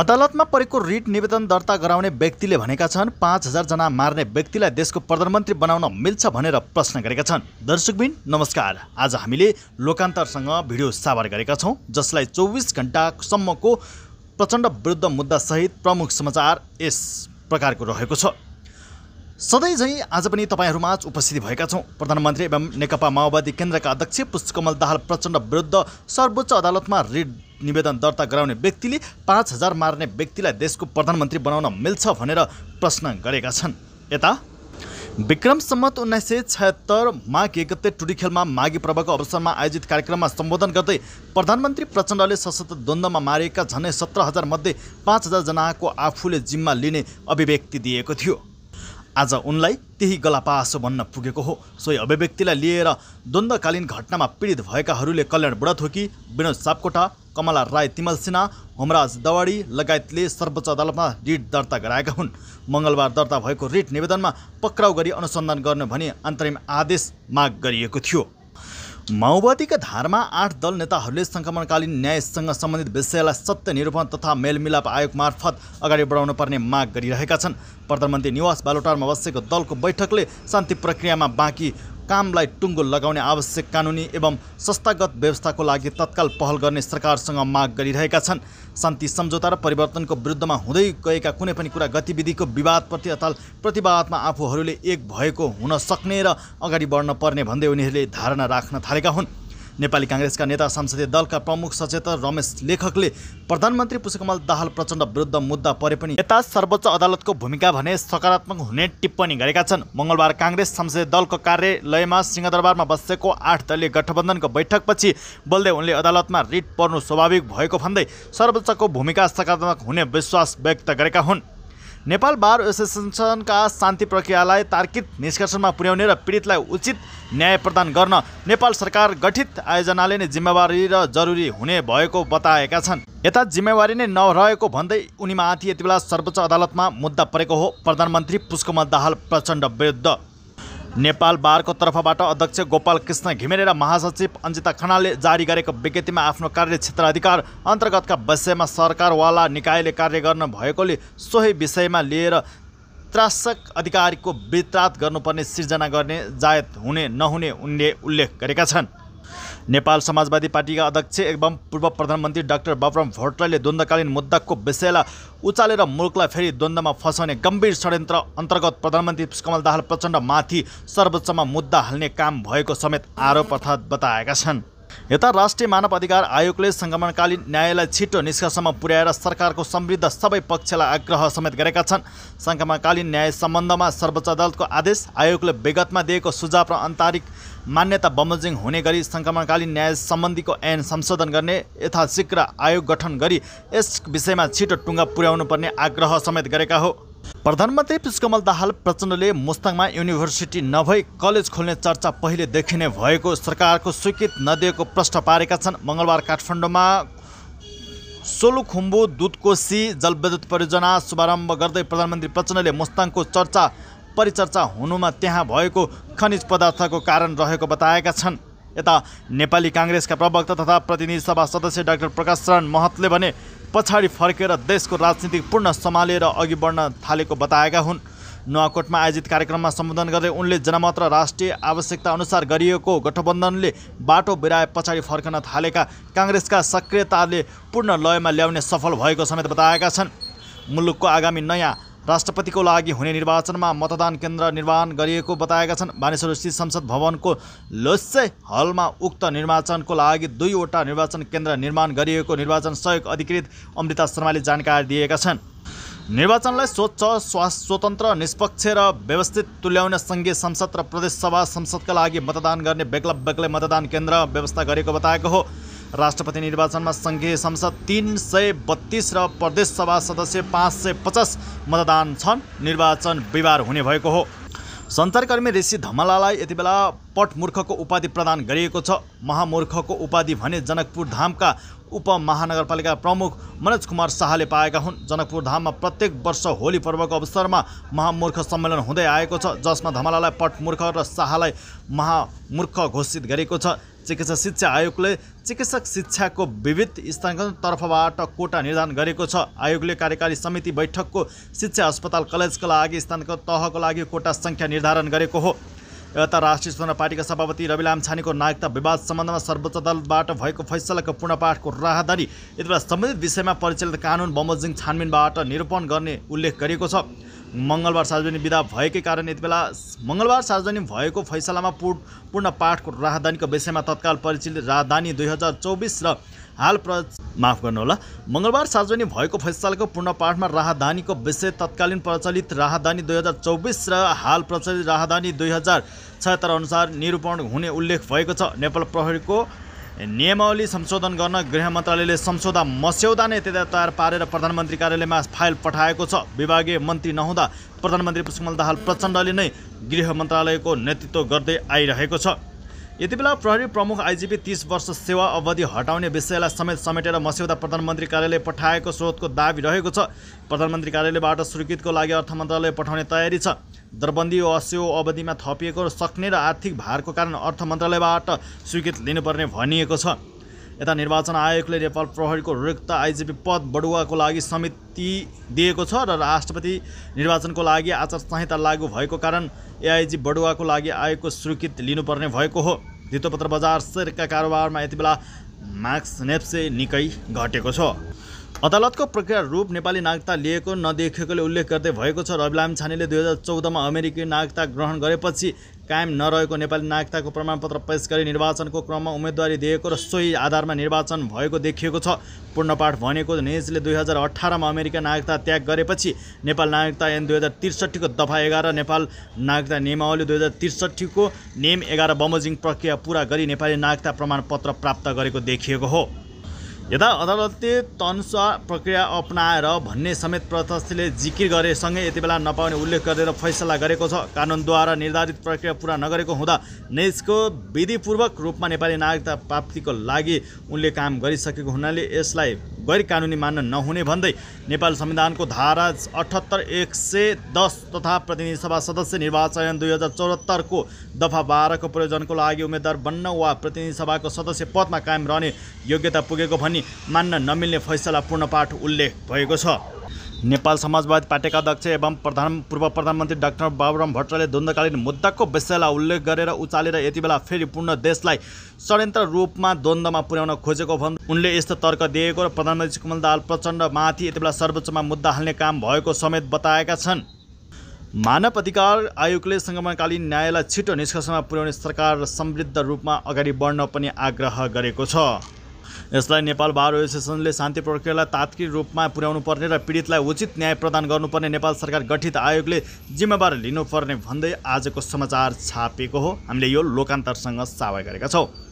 अदालतमा परेको रिट निवेदन दर्ता गराउने व्यक्तिले भनेका छन् पाँच हजारजना मार्ने व्यक्तिलाई देशको प्रधानमन्त्री बनाउन मिल्छ भनेर प्रश्न गरेका छन् दर्शकबिन नमस्कार आज हामीले लोकान्तरसँग भिडियो साभार गरेका छौँ जसलाई चौबिस घन्टासम्मको प्रचण्ड विरुद्ध मुद्दासहित प्रमुख समाचार यस प्रकारको रहेको छ सधैँझैँ आज पनि तपाईँहरूमाझ उपस्थित भएका छौँ प्रधानमन्त्री एवं नेकपा माओवादी केन्द्रका अध्यक्ष पुष्पकमल दाहाल प्रचण्ड विरुद्ध सर्वोच्च अदालतमा रिट निवेदन दर्ता गराउने व्यक्तिले पाँच हजार मार्ने व्यक्तिलाई देशको प्रधानमन्त्री बनाउन मिल्छ भनेर प्रश्न गरेका छन् यता विक्रम सम्मत उन्नाइस सय छयत्तर माघ टुडी खेलमा माघी पर्वको अवसरमा आयोजित कार्यक्रममा सम्बोधन गर्दै प्रधानमन्त्री प्रचण्डले सशस्त्र द्वन्द्वमा मारिएका झन्डै सत्र हजारमध्ये पाँच हजारजनाको आफूले जिम्मा लिने अभिव्यक्ति दिएको थियो आज उनलाई त्यही गलापासो भन्न पुगेको हो सोही अभिव्यक्तिलाई लिएर द्वन्द्वकालीन घटनामा पीडित भएकाहरूले कल्याण बुढाथोकी विनोद सापकोटा कमला राई तिमल सिन्हा होमराज दवाडी लगायतले सर्वोच्च अदालतमा रिट दर्ता गराएका हुन् मङ्गलबार दर्ता भएको रिट निवेदनमा पक्राउ गरी अनुसन्धान गर्नु भने अन्तरिम आदेश माग गरिएको थियो माओवादीका धारमा आठ दल नेताहरूले सङ्क्रमणकालीन न्यायसँग सम्बन्धित विषयलाई सत्य निरूपण तथा मेलमिलाप आयोग मार्फत अगाडि बढाउनु पर्ने माग गरिरहेका छन् प्रधानमन्त्री निवास बालोटारमा बसेको दलको बैठकले शान्ति प्रक्रियामा बाँकी कामलाई टुङ्गो लगाउने आवश्यक कानुनी एवं संस्थागत व्यवस्थाको लागि तत्काल पहल गर्ने सरकारसँग माग गरिरहेका छन् शान्ति सम्झौता र परिवर्तनको विरुद्धमा हुँदै गएका कुनै पनि कुरा गतिविधिको विवादप्रति अथवा प्रतिवादमा आफूहरूले एक भएको हुन सक्ने र अगाडि बढ्न पर्ने भन्दै उनीहरूले धारणा राख्न थालेका हुन् नेपाली काङ्ग्रेसका नेता संसदीय दलका प्रमुख सचेतक रमेश लेखकले प्रधानमन्त्री पुष्पकमल दाहाल प्रचण्ड विरुद्ध मुद्दा परे पनि यता सर्वोच्च अदालतको भूमिका भने सकारात्मक हुने टिप्पणी गरेका छन् मङ्गलबार काङ्ग्रेस संसदीय दलको कार्यालयमा सिंहदरबारमा बसेको आठ दलीय गठबन्धनको बैठकपछि बोल्दै उनले अदालतमा रिट पर्नु स्वाभाविक भएको भन्दै सर्वोच्चको भूमिका सकारात्मक हुने विश्वास व्यक्त गरेका हुन् नेपाल बार एसोसिएसनका शान्ति प्रक्रियालाई तार्किक निष्कर्षमा पुर्याउने र पीडितलाई उचित न्याय प्रदान गर्न नेपाल सरकार गठित आयोजनाले नै जिम्मेवारी र जरुरी हुने भएको बताएका छन् यता जिम्मेवारी नै नरहेको भन्दै उनीमाथि यति बेला सर्वोच्च अदालतमा मुद्दा परेको हो प्रधानमन्त्री पुष्कमल दाहाल प्रचण्ड विरुद्ध नेपाल बारको तर्फबाट अध्यक्ष गोपाल कृष्ण घिमिरे र महासचिव अञ्जिता खनालले जारी गरेको विज्ञप्तिमा आफ्नो कार्यक्षेत्र अधिकार अन्तर्गतका विषयमा सरकारवाला निकायले कार्य गर्न भएकोले सोही विषयमा लिएर त्रासक अधिकारीको वितरात गर्नुपर्ने सिर्जना गर्ने जायत हुने नहुने उनले उल्लेख गरेका छन् नेपाल समाजवादी पार्टीका अध्यक्ष एवं पूर्व प्रधानमन्त्री डाक्टर बाबुराम भट्टराईले द्वन्द्वकालीन मुद्दाको विषयलाई उचालेर मुलुकलाई फेरि द्वन्द्वमा फसाउने गम्भीर षड्यन्त्र अन्तर्गत प्रधानमन्त्री कमल दाहाल प्रचण्डमाथि सर्वोच्चमा मुद्दा हाल्ने काम भएको समेत आरोप अर्थात् बताएका छन् यता राष्ट्रिय मानव अधिकार आयोगले सङ्क्रमणकालीन न्यायलाई छिटो निष्कर्षमा पुर्याएर सरकारको समृद्ध सबै पक्षलाई आग्रह समेत गरेका छन् सङ्क्रमणकालीन न्याय सम्बन्धमा सर्वोच्च अदालतको आदेश आयोगले विगतमा दिएको सुझाव र आन्तरिक मान्यता बमोजिङ हुने गरी सङ्क्रमणकालीन न्याय सम्बन्धीको ऐन संशोधन गर्ने यथाशीघ्र आयोग गठन गरी यस विषयमा छिटो टुङ्गा पुर्याउनु पर्ने आग्रह समेत गरेका हो प्रधानमन्त्री पुष्कमल दाहाल प्रचण्डले मुस्ताङमा युनिभर्सिटी नभई कलेज खोल्ने चर्चा पहिले देखिने भएको सरकारको स्वीकृत नदिएको प्रश्न पारेका छन् मङ्गलबार काठमाडौँमा सोलुखुम्बु दुधकोशी जलविद्युत परियोजना शुभारम्भ गर्दै प्रधानमन्त्री प्रचण्डले मुस्ताङको चर्चा परिचर्चा हुनुमा त्यहाँ भएको खनिज पदार्थको कारण रहेको बताएका छन् यता नेपाली काङ्ग्रेसका प्रवक्ता तथा प्रतिनिधि सभा सदस्य डाक्टर प्रकाश शरण महतले भने पछाडि फर्केर देशको राजनीति पूर्ण सम्हालेर अघि बढ्न थालेको बताएका हुन् नुवाकोटमा आयोजित कार्यक्रममा सम्बोधन गर्दै उनले जनमत र राष्ट्रिय आवश्यकता अनुसार गरिएको गठबन्धनले बाटो बिराए पछाडि फर्कन थालेका काङ्ग्रेसका सक्रियताले पूर्ण लयमा ल्याउने सफल भएको समेत बताएका छन् मुलुकको आगामी नयाँ राष्ट्रपतिको लागि हुने निर्वाचनमा मतदान केन्द्र निर्माण गरिएको बताएका छन् मानिसहरूसित संसद भवनको लोसे हलमा उक्त निर्वाचनको लागि दुईवटा निर्वाचन केन्द्र निर्माण गरिएको निर्वाचन सहयोग अधिकृत अमृता शर्माले जानकारी दिएका छन् निर्वाचनलाई स्वच्छ स्वतन्त्र निष्पक्ष र व्यवस्थित तुल्याउन सङ्घीय संसद र प्रदेशसभा संसदका लागि मतदान गर्ने बेग्ला बेग्लै मतदान केन्द्र व्यवस्था गरेको बताएको हो राष्ट्रपति निर्वाचनमा सङ्घीय संसद तिन सय बत्तिस र प्रदेशसभा सदस्य पाँच सय पचास मतदान छन् निर्वाचन बिहिबार हुने भएको हो सञ्चारकर्मी ऋषि धमलालाई यति बेला पटमूर्खको उपाधि प्रदान गरिएको छ महामूर्खको उपाधि भने जनकपुर धामका उपमहानगरपालिका प्रमुख मनोज कुमार शाहले पाएका हुन् जनकपुर धाममा प्रत्येक वर्ष होली पर्वको अवसरमा महामूर्ख सम्मेलन हुँदै आएको छ जसमा धमलालाई पटमूर्ख र शाहलाई महामूर्ख घोषित गरेको छ चिकित्सा शिक्षा आयोगले चिकित्सक शिक्षाको विविध तर्फबाट कोटा निर्धारण गरेको छ आयोगले कार्यकारी समिति बैठकको शिक्षा अस्पताल कलेजका लागि स्थानको तहको लागि कोटा सङ्ख्या निर्धारण गरेको हो यता राष्ट्रिय स्वतन्त्र पार्टीका सभापति रवि लामछानेको नागरिकता विवाद सम्बन्धमा सर्वोच्च अदालतबाट भएको फैसलाको पूर्णपाठको राहदारी यति बेला सम्बन्धित विषयमा परिचालित कानुन बमोजिङ छानबिनबाट निरूपण गर्ने उल्लेख गरिएको छ मङ्गलबार सार्वजनिक विदा भएकै कारण यति बेला मङ्गलबार सार्वजनिक भएको फैसलामा पूर्ण पाठको राहदानीको विषयमा तत्काल परिचित राहदानी दुई हजार र हाल प्र माफ गर्नुहोला मङ्गलबार सार्वजनिक भएको फैसलाको पूर्ण पूर्णपाठमा राहदानीको विषय तत्कालीन प्रचलित राहदानी दुई हजार र हाल प्रचलित राहदानी दुई हजार अनुसार निरूपण हुने उल्लेख भएको छ नेपाल प्रहरीको नियमावली संशोधन गर्न गृह मन्त्रालयले संशोधा मस्यौदा नै त्यता तयार पारेर प्रधानमन्त्री कार्यालयमा फाइल पठाएको छ विभागीय मन्त्री नहुँदा प्रधानमन्त्री पुष्पमल दाहाल प्रचण्डले नै गृह मन्त्रालयको नेतृत्व गर्दै आइरहेको छ यति बेला प्रहरी प्रमुख आइजिपी तिस वर्ष सेवा अवधि हटाउने विषयलाई समेत समेटेर मस्यौदा प्रधानमन्त्री कार्यालय पठाएको स्रोतको दावी रहेको छ प्रधानमन्त्री कार्यालयबाट स्वीकृतिको लागि अर्थ मन्त्रालय पठाउने तयारी छ दरबन्दी अस्यो अवधिमा थपिएको सक्ने र आर्थिक भारको कारण अर्थ मन्त्रालयबाट स्वीकृत लिनुपर्ने भनिएको छ यता निर्वाचन आयोगले नेपाल प्रहरीको रिक्त आइजिपी पद बडुवाको लागि समिति दिएको छ र राष्ट्रपति निर्वाचनको लागि आचार संहिता लागू भएको कारण एआइजी बडुवाको लागि आयोगको स्वीकृति लिनुपर्ने भएको हो धितोपत्र बजार शेरका कारोबारमा यति बेला मार्क्स नेप्से निकै घटेको छ अदालतको प्रक्रिया रूप नेपाली नागरिकता लिएको नदेखेकोले उल्लेख गर्दै भएको छ रवि छानेले दुई हजार चौधमा अमेरिकी नागरिकता ग्रहण गरेपछि कायम नरहेको नेपाली नागरिकताको प्रमाणपत्र पेस गरी निर्वाचनको क्रममा उम्मेदवारी दिएको र सोही आधारमा निर्वाचन भएको देखिएको छ पूर्णपाठ भनेको नेजले दुई हजार अठारमा अमेरिका नागरिकता त्याग गरेपछि नेपाल नागरिकता एन दुई हजार त्रिसठीको दफा एघार नेपाल नागरिकता नियमावली दुई हजार त्रिसठीको नेम एघार बमोजिङ प्रक्रिया पुरा गरी नेपाली नागरिकता प्रमाणपत्र प्राप्त गरेको देखिएको हो यता अदालतले तनसुवा प्रक्रिया अपनाएर भन्ने समेत प्रत्यक्षले जिकिर गरे सँगै यति बेला नपाउने उल्लेख गरेर फैसला गरेको छ कानुनद्वारा निर्धारित प्रक्रिया पुरा नगरेको हुँदा नेजको विधिपूर्वक रूपमा नेपाली नागरिकता प्राप्तिको लागि उनले काम गरिसकेको हुनाले यसलाई गैर कानुनी मान्न नहुने भन्दै नेपाल संविधानको धारा अठहत्तर एक सय दस तथा प्रतिनिधि सभा सदस्य निर्वाचन दुई हजार चौहत्तरको दफा बाह्रको प्रयोजनको लागि उम्मेद्वार बन्न वा प्रतिनिधि सभाको सदस्य पदमा कायम रहने योग्यता पुगेको भनी मान्न नमिल्ने फैसला पूर्णपाठ उल्लेख भएको छ नेपाल समाजवादी पार्टीका अध्यक्ष एवं प्रधान पूर्व प्रधानमन्त्री डाक्टर बाबुराम भट्टराले द्वन्द्वकालीन मुद्दाको विषयलाई उल्लेख गरेर उचालेर यति बेला फेरि पूर्ण देशलाई षड्यन्त्र रूपमा द्वन्द्वमा पुर्याउन खोजेको भन् उनले यस्तो तर्क दिएको र प्रधानमन्त्री कमल दाल प्रचण्डमाथि यति बेला सर्वोच्चमा मुद्दा हाल्ने काम भएको समेत बताएका छन् मानव अधिकार आयोगले सङ्क्रमणकालीन न्यायलाई छिटो निष्कर्षमा पुर्याउने सरकार समृद्ध रूपमा अगाडि बढ्न पनि आग्रह गरेको छ यसलाई नेपाल बार एसोसिएसनले शान्ति प्रक्रियालाई तात्विक रूपमा पर्ने र पीडितलाई उचित न्याय प्रदान गर्नुपर्ने नेपाल सरकार गठित आयोगले जिम्मेवार लिनुपर्ने भन्दै आजको समाचार छापेको हो हामीले यो लोकान्तरसँग सावा गरेका छौँ